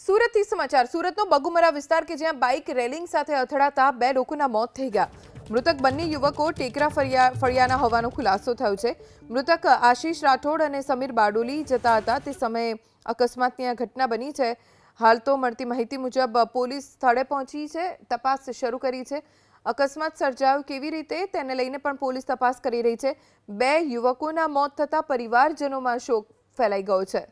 સુરતથી સમાચાર સુરતનો બગומરા વિસ્તાર કે જ્યાં બાઇક રેલિંગ સાથે અથડાતા બે લોકોના મોત થઈ ગયા મૃતક બનની યુવકો ટેકરા ફળિયાના હોવાનું ખુલાસો થયો છે મૃતક આશિષ राठौड़ અને સમીર બાડોલી જતા હતા તે સમયે અકસ્માતની ઘટના બની છે હાલ તો મળતી માહિતી મુજબ પોલીસ સ્થળે પહોંચી છે તપાસ શરૂ કરી છે અકસ્માત સર્જાયો કેવી રીતે તેને લઈને પણ પોલીસ તપાસ કરી રહી છે બે યુવકોના મોત થતા પરિવારજનોમાં શોક ફેલાઈ ગયો છે